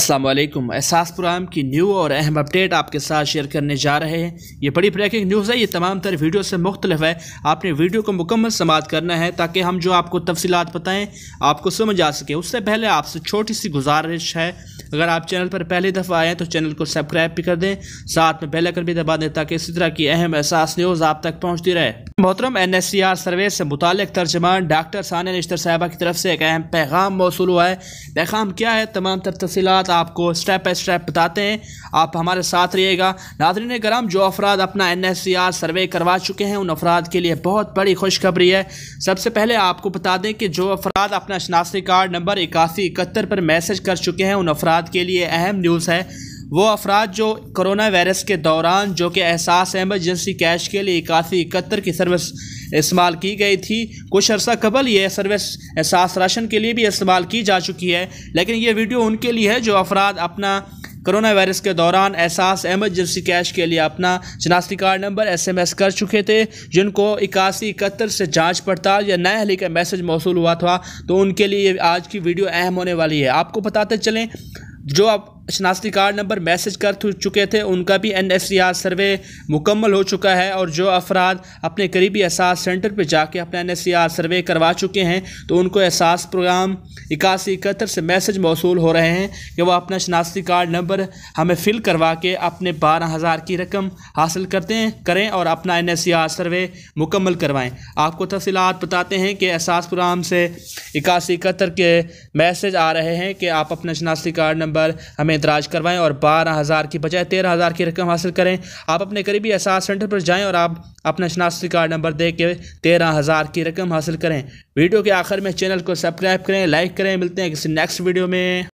असलम एहसास प्रोग्राम की न्यू और अहम अपडेट आपके साथ शेयर करने जा रहे हैं ये बड़ी ब्रेकिंग न्यूज़ है ये तमाम तरह वीडियो से मुख्तलिफ है आपने वीडियो को मुकम्मल समाप्त करना है ताकि हम जो आपको तफसीत बताएं आपको समझ आ सके उससे पहले आपसे छोटी सी गुजारिश है अगर आप चैनल पर पहली दफ़ा आएँ तो चैनल को सब्सक्राइब भी कर दें साथ में बेलकन भी दबा दें ताकि इसी तरह की अहम एहसास न्यूज़ आप तक पहुँचती रहे मोहतरम N S C R survey से मुतक तर्जमान डॉक्टर सान नश्तर साहबा की तरफ से एक अहम पैगाम मौसू हुआ है पैगाम क्या है तमाम तर तफसीत आपको स्टेप बाई स्टेप बताते हैं आप हमारे साथ रहिएगा नादरीन कराम जो अफराद अपना N S C R survey करवा चुके हैं उन अफराद के लिए बहुत बड़ी खुशखबरी है सबसे पहले आपको बता दें कि जो अफराद अपना शनाख्ती कार्ड नंबर इक्यासी इकहत्तर पर मैसेज कर चुके हैं उन अफराद अफराद के लिए अहम न्यूज़ है वो अफराद जो करोना वायरस के दौरान जो कि एहसास एमरजेंसी कैश के लिए इक्यासी इकहत्तर की सर्विस इस्तेमाल की गई थी कुछ अर्सा कबल यह सर्विस एहसास राशन के लिए भी इस्तेमाल की जा चुकी है लेकिन ये वीडियो उनके लिए है जो अफराद अपना कोरोना वायरस के दौरान एहसास एमरजेंसी कैश के लिए अपना शनाख्ती कार्ड नंबर एसएमएस कर चुके थे जिनको इक्यासी इकहत्तर से जांच पड़ताल या नया हली का मैसेज मौसू हुआ था तो उनके लिए आज की वीडियो अहम होने वाली है आपको बताते चलें जो आप शनाख्ती कार्ड नंबर मैसेज कर चुके थे उनका भी एन सर्वे मुकम्मल हो चुका है और जो अफराद अपने करीबी एहसास सेंटर पर जाके अपना एन सर्वे करवा चुके हैं तो उनको एहसास प्रोग्राम इक्यासी इकहत्तर से मैसेज मौसू हो रहे हैं कि वह अपना शनाख्ती कार्ड नंबर हमें फ़िल करवा के अपने बारह हज़ार की रकम हासिल करते हैं करें और अपना एन सर्वे मुकम्मल करवाएँ आपको तफसीत बताते हैं कि एहसास प्रोग्राम से इक्यासी इकहत्तर के मैसेज आ रहे हैं कि आप अपना शनाख्ती कार्ड नंबर हमें में इंदराज करवाएं और बारह हज़ार की बजाय तेरह हज़ार की रकम हासिल करें आप अपने करीबी एहसास सेंटर पर जाएं और आप अपना शनाख्ती कार्ड नंबर दे के तेरह हज़ार की रकम हासिल करें वीडियो के आखिर में चैनल को सब्सक्राइब करें लाइक करें मिलते हैं किसी नेक्स्ट वीडियो में